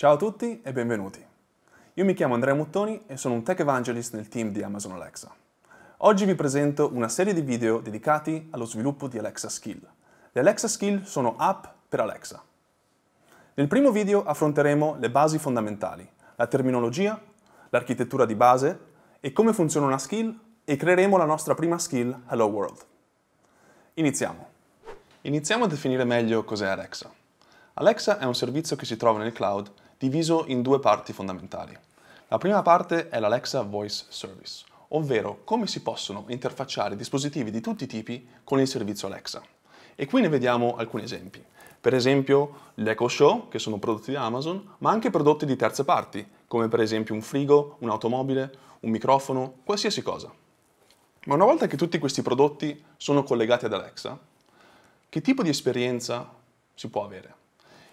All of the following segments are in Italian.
Ciao a tutti e benvenuti. Io mi chiamo Andrea Muttoni e sono un Tech Evangelist nel team di Amazon Alexa. Oggi vi presento una serie di video dedicati allo sviluppo di Alexa Skill. Le Alexa Skill sono app per Alexa. Nel primo video affronteremo le basi fondamentali, la terminologia, l'architettura di base e come funziona una skill e creeremo la nostra prima skill Hello World. Iniziamo. Iniziamo a definire meglio cos'è Alexa. Alexa è un servizio che si trova nel cloud diviso in due parti fondamentali. La prima parte è l'Alexa Voice Service, ovvero come si possono interfacciare dispositivi di tutti i tipi con il servizio Alexa. E qui ne vediamo alcuni esempi. Per esempio l'Echo Show, che sono prodotti di Amazon, ma anche prodotti di terze parti, come per esempio un frigo, un'automobile, un microfono, qualsiasi cosa. Ma una volta che tutti questi prodotti sono collegati ad Alexa, che tipo di esperienza si può avere?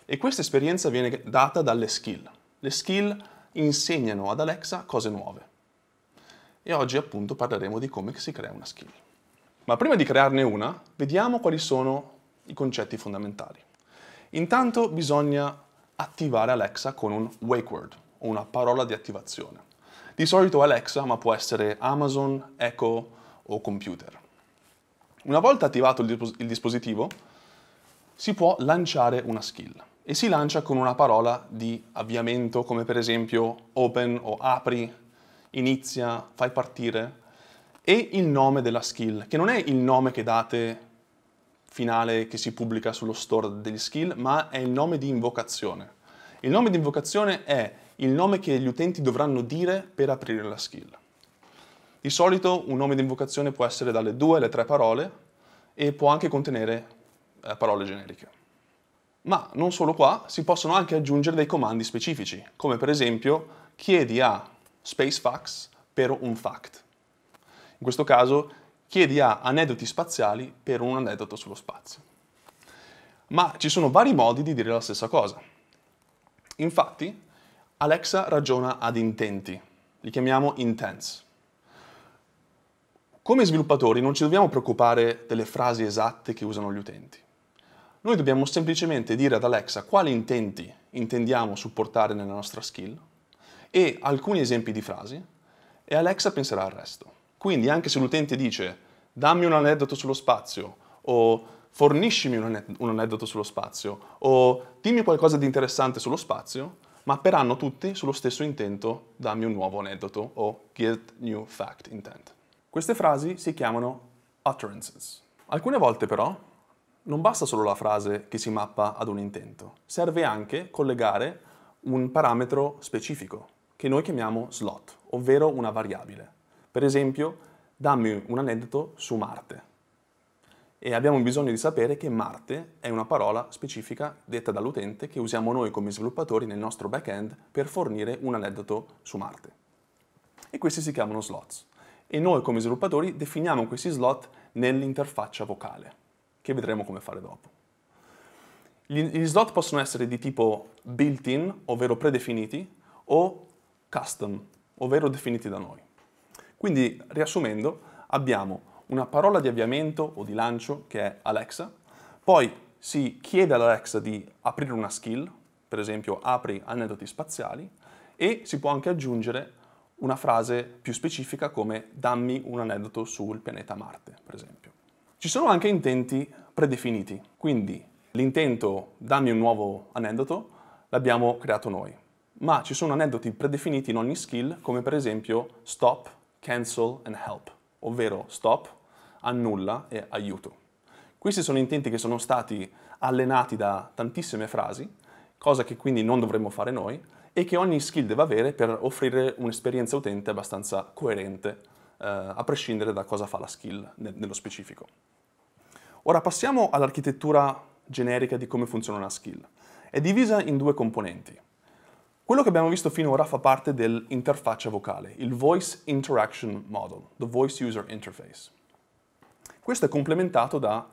E questa esperienza viene data dalle skill. Le skill insegnano ad Alexa cose nuove. E oggi appunto parleremo di come si crea una skill. Ma prima di crearne una, vediamo quali sono i concetti fondamentali. Intanto bisogna attivare Alexa con un wake word, o una parola di attivazione. Di solito Alexa, ma può essere Amazon, Echo o computer. Una volta attivato il, dispositivo, si può lanciare una skill e si lancia con una parola di avviamento come per esempio open o apri, inizia, fai partire e il nome della skill, che non è il nome che date finale che si pubblica sullo store degli skill, ma è il nome di invocazione. Il nome di invocazione è il nome che gli utenti dovranno dire per aprire la skill. Di solito un nome di invocazione può essere dalle due alle tre parole e può anche contenere eh, parole generiche ma non solo qua, si possono anche aggiungere dei comandi specifici, come per esempio chiedi a spacefax per un fact. In questo caso chiedi a aneddoti spaziali per un aneddoto sullo spazio. Ma ci sono vari modi di dire la stessa cosa. Infatti, Alexa ragiona ad intenti, li chiamiamo intents. Come sviluppatori non ci dobbiamo preoccupare delle frasi esatte che usano gli utenti. Noi dobbiamo semplicemente dire ad Alexa quali intenti intendiamo supportare nella nostra skill e alcuni esempi di frasi e Alexa penserà al resto. Quindi anche se l'utente dice dammi un aneddoto sullo spazio o forniscimi un aneddoto sullo spazio o dimmi qualcosa di interessante sullo spazio, mapperanno tutti sullo stesso intento dammi un nuovo aneddoto o get new fact intent. Queste frasi si chiamano utterances. Alcune volte però non basta solo la frase che si mappa ad un intento, serve anche collegare un parametro specifico che noi chiamiamo slot, ovvero una variabile. Per esempio, dammi un aneddoto su Marte. E abbiamo bisogno di sapere che Marte è una parola specifica detta dall'utente che usiamo noi come sviluppatori nel nostro backend per fornire un aneddoto su Marte. E questi si chiamano slots. E noi come sviluppatori definiamo questi slot nell'interfaccia vocale che vedremo come fare dopo. Gli, slot possono essere di tipo built-in, ovvero predefiniti, o custom, ovvero definiti da noi. Quindi, riassumendo, abbiamo una parola di avviamento o di lancio che è Alexa, poi si chiede all'Alexa di aprire una skill, per esempio apri aneddoti spaziali, e si può anche aggiungere una frase più specifica come dammi un aneddoto sul pianeta Marte, per esempio. Ci sono anche intenti predefiniti, quindi l'intento dammi un nuovo aneddoto l'abbiamo creato noi, ma ci sono aneddoti predefiniti in ogni skill come per esempio stop, cancel and help, ovvero stop, annulla e aiuto. Questi sono intenti che sono stati allenati da tantissime frasi, cosa che quindi non dovremmo fare noi, e che ogni skill deve avere per offrire un'esperienza utente abbastanza coerente eh, a prescindere da cosa fa la skill nello specifico. Ora passiamo all'architettura generica di come funziona una skill. È divisa in due componenti. Quello che abbiamo visto finora fa parte dell'interfaccia vocale, il Voice Interaction Model, the Voice User Interface. Questo è complementato dal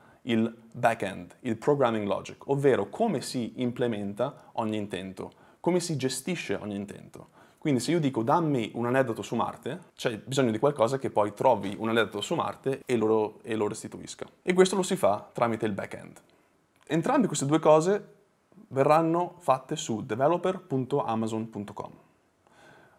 back-end, il Programming Logic, ovvero come si implementa ogni intento, come si gestisce ogni intento. Quindi se io dico dammi un aneddoto su Marte, c'è bisogno di qualcosa che poi trovi un aneddoto su Marte e lo, e lo restituisca. E questo lo si fa tramite il backend. Entrambe queste due cose verranno fatte su developer.amazon.com.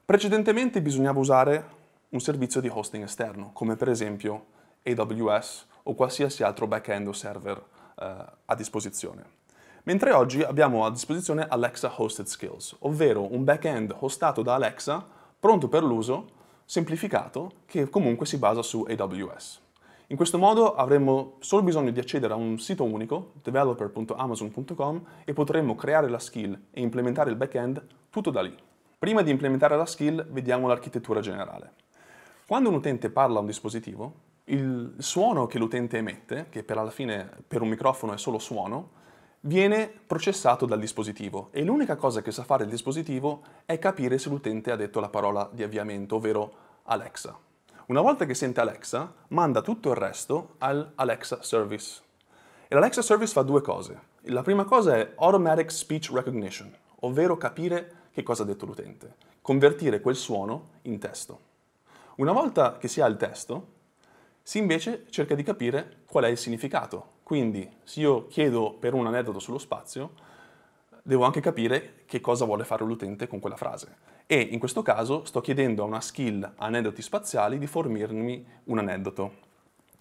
Precedentemente bisognava usare un servizio di hosting esterno, come per esempio AWS o qualsiasi altro backend o server eh, a disposizione. Mentre oggi abbiamo a disposizione Alexa Hosted Skills, ovvero un backend hostato da Alexa, pronto per l'uso, semplificato, che comunque si basa su AWS. In questo modo avremo solo bisogno di accedere a un sito unico, developer.amazon.com, e potremo creare la skill e implementare il backend tutto da lì. Prima di implementare la skill, vediamo l'architettura generale. Quando un utente parla a un dispositivo, il suono che l'utente emette, che per alla fine per un microfono è solo suono, viene processato dal dispositivo e l'unica cosa che sa fare il dispositivo è capire se l'utente ha detto la parola di avviamento, ovvero Alexa. Una volta che sente Alexa, manda tutto il resto all'Alexa Service. E l'Alexa Service fa due cose. La prima cosa è Automatic Speech Recognition, ovvero capire che cosa ha detto l'utente, convertire quel suono in testo. Una volta che si ha il testo, si invece cerca di capire qual è il significato quindi se io chiedo per un aneddoto sullo spazio, devo anche capire che cosa vuole fare l'utente con quella frase. E in questo caso sto chiedendo a una skill aneddoti spaziali di fornirmi un aneddoto.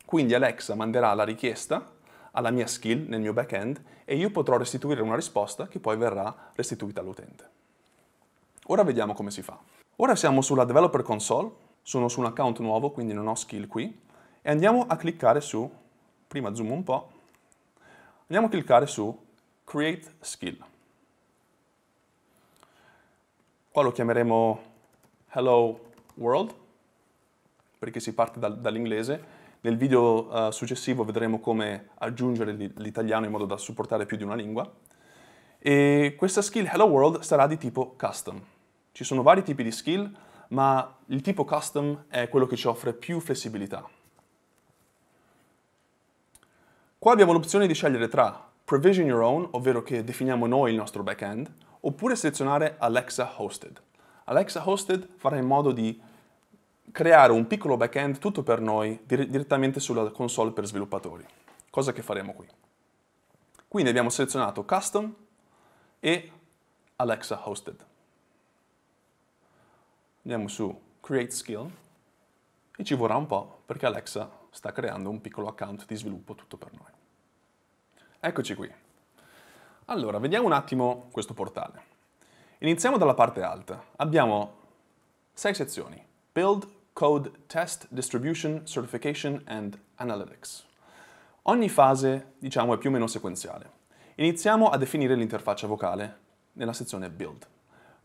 Quindi Alexa manderà la richiesta alla mia skill nel mio backend e io potrò restituire una risposta che poi verrà restituita all'utente. Ora vediamo come si fa. Ora siamo sulla Developer Console, sono su un account nuovo quindi non ho skill qui, e andiamo a cliccare su, prima zoom un po', Andiamo a cliccare su Create Skill. Qua lo chiameremo Hello World, perché si parte dal, dall'inglese. Nel video uh, successivo vedremo come aggiungere l'italiano in modo da supportare più di una lingua. E questa skill Hello World sarà di tipo custom. Ci sono vari tipi di skill, ma il tipo custom è quello che ci offre più flessibilità. Qua abbiamo l'opzione di scegliere tra Provision Your Own, ovvero che definiamo noi il nostro backend, oppure selezionare Alexa Hosted. Alexa Hosted farà in modo di creare un piccolo backend tutto per noi dir direttamente sulla console per sviluppatori, cosa che faremo qui. Quindi abbiamo selezionato Custom e Alexa Hosted. Andiamo su Create Skill e ci vorrà un po' perché Alexa sta creando un piccolo account di sviluppo tutto per noi. Eccoci qui. Allora, vediamo un attimo questo portale. Iniziamo dalla parte alta. Abbiamo sei sezioni. Build, Code, Test, Distribution, Certification and Analytics. Ogni fase, diciamo, è più o meno sequenziale. Iniziamo a definire l'interfaccia vocale nella sezione Build.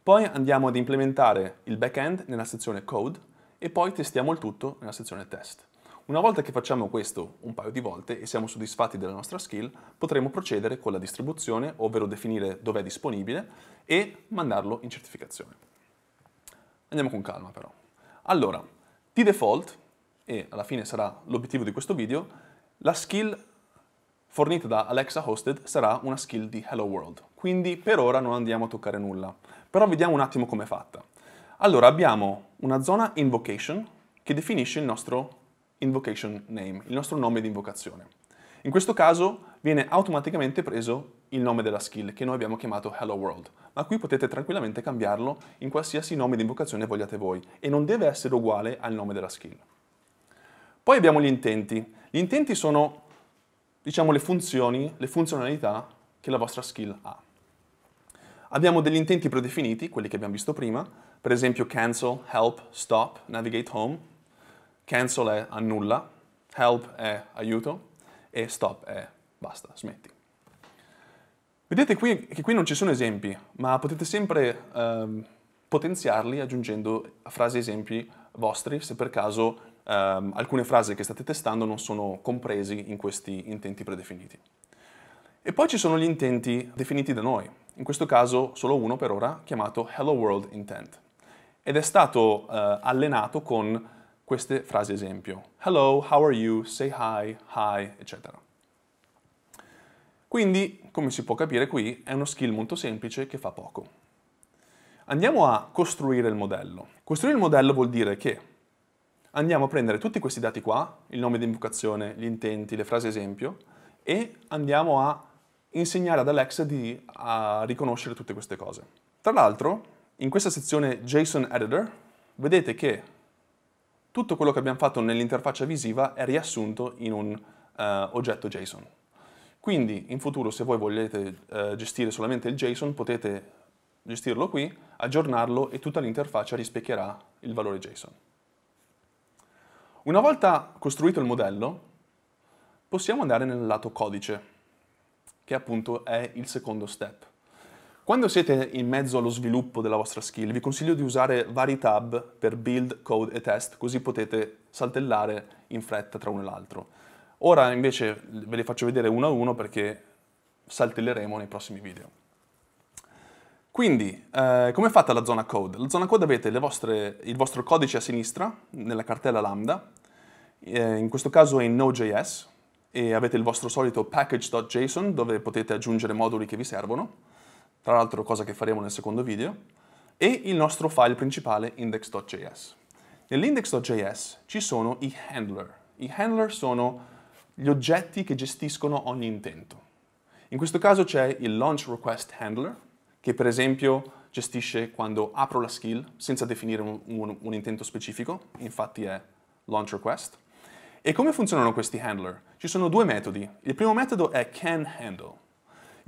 Poi andiamo ad implementare il backend nella sezione Code e poi testiamo il tutto nella sezione Test. Una volta che facciamo questo un paio di volte e siamo soddisfatti della nostra skill, potremo procedere con la distribuzione, ovvero definire dov'è disponibile e mandarlo in certificazione. Andiamo con calma però. Allora, di default, e alla fine sarà l'obiettivo di questo video, la skill fornita da Alexa Hosted sarà una skill di Hello World, quindi per ora non andiamo a toccare nulla. Però vediamo un attimo com'è fatta. Allora, abbiamo una zona invocation che definisce il nostro invocation name, il nostro nome di invocazione. In questo caso viene automaticamente preso il nome della skill che noi abbiamo chiamato Hello World, ma qui potete tranquillamente cambiarlo in qualsiasi nome di invocazione vogliate voi e non deve essere uguale al nome della skill. Poi abbiamo gli intenti. Gli intenti sono, diciamo, le funzioni, le funzionalità che la vostra skill ha. Abbiamo degli intenti predefiniti, quelli che abbiamo visto prima, per esempio cancel, help, stop, navigate home, Cancel è annulla, help è aiuto e stop è basta, smetti. Vedete qui che qui non ci sono esempi, ma potete sempre ehm, potenziarli aggiungendo frasi esempi vostri se per caso ehm, alcune frasi che state testando non sono compresi in questi intenti predefiniti. E poi ci sono gli intenti definiti da noi, in questo caso solo uno per ora chiamato Hello World Intent ed è stato eh, allenato con queste frasi esempio. Hello, how are you? Say hi, hi, eccetera. Quindi, come si può capire qui, è uno skill molto semplice che fa poco. Andiamo a costruire il modello. Costruire il modello vuol dire che andiamo a prendere tutti questi dati qua, il nome di invocazione, gli intenti, le frasi esempio, e andiamo a insegnare ad Alexa di riconoscere tutte queste cose. Tra l'altro, in questa sezione JSON Editor, vedete che tutto quello che abbiamo fatto nell'interfaccia visiva è riassunto in un uh, oggetto JSON. Quindi in futuro se voi volete uh, eh, gestire solamente il JSON potete gestirlo qui, aggiornarlo e tutta l'interfaccia rispecchierà il valore JSON. Una volta costruito il modello possiamo andare nel lato codice che appunto è il secondo step. Quando siete in mezzo allo sviluppo della vostra skill, vi consiglio di usare vari tab per build, code e test, così potete saltellare in fretta tra uno e l'altro. Ora invece ve li faccio vedere uno a uno perché saltelleremo nei prossimi video. Quindi, eh, come è fatta la zona code? La zona code avete vostre, il vostro codice a sinistra, nella cartella lambda, eh, in questo caso è in Node.js, e avete il vostro solito package.json dove potete aggiungere moduli che vi servono, tra l'altro cosa che faremo nel secondo video, e il nostro file principale index.js. Nell'index.js ci sono i handler. I handler sono gli oggetti che gestiscono ogni intento. In questo caso c'è il launch request handler, che per esempio gestisce quando apro la skill senza definire un, un, un intento specifico, infatti è launch request. E come funzionano questi handler? Ci sono due metodi. Il primo metodo è can handle.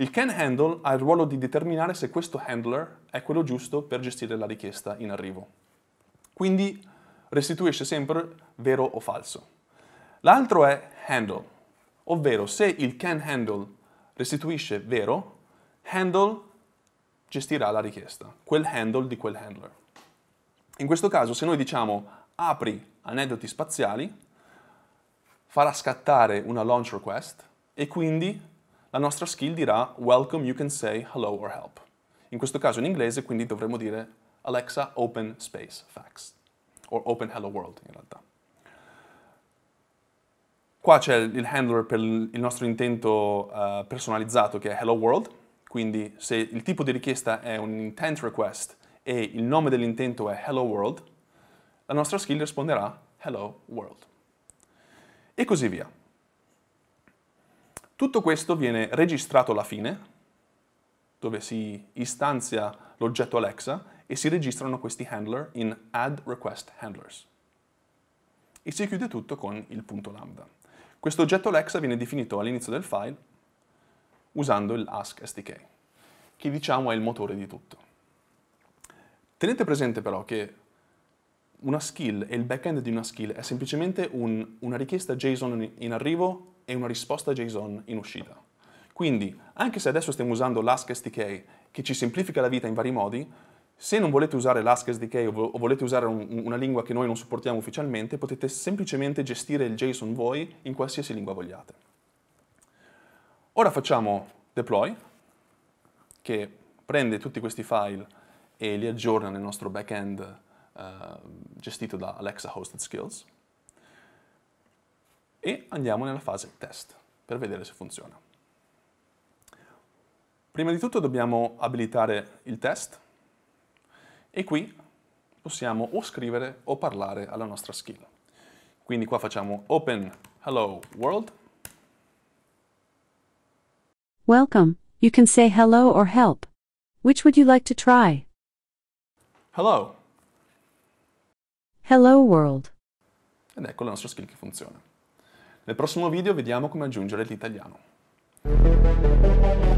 Il can handle ha il ruolo di determinare se questo handler è quello giusto per gestire la richiesta in arrivo. Quindi restituisce sempre vero o falso. L'altro è handle, ovvero se il can handle restituisce vero, handle gestirà la richiesta, quel handle di quel handler. In questo caso se noi diciamo apri aneddoti spaziali, farà scattare una launch request e quindi la nostra skill dirà welcome, you can say hello or help. In questo caso in inglese quindi dovremmo dire Alexa open space fax o open hello world in realtà. Qua c'è il handler per il nostro intento uh, personalizzato che è hello world, quindi se il tipo di richiesta è un intent request e il nome dell'intento è hello world, la nostra skill risponderà hello world. E così via. Tutto questo viene registrato alla fine, dove si istanzia l'oggetto Alexa e si registrano questi handler in add request handlers. E si chiude tutto con il punto lambda. Questo oggetto Alexa viene definito all'inizio del file usando il ask SDK, che diciamo è il motore di tutto. Tenete presente però che una skill e il backend di una skill è semplicemente un, una richiesta JSON in arrivo e una risposta JSON in uscita. Quindi, anche se adesso stiamo usando l'Ask SDK, che ci semplifica la vita in vari modi, se non volete usare l'Ask SDK o, volete usare un una lingua che noi non supportiamo ufficialmente, potete semplicemente gestire il JSON voi in qualsiasi lingua vogliate. Ora facciamo deploy, che prende tutti questi file e li aggiorna nel nostro backend eh, gestito da Alexa Hosted Skills e andiamo nella fase test per vedere se funziona. Prima di tutto dobbiamo abilitare il test e qui possiamo o scrivere o parlare alla nostra skill. Quindi qua facciamo open hello world. Welcome. You can say hello or help. Which would you like to try? Hello. Hello world. Ed ecco la nostra skill che funziona. Nel prossimo video vediamo come aggiungere l'italiano.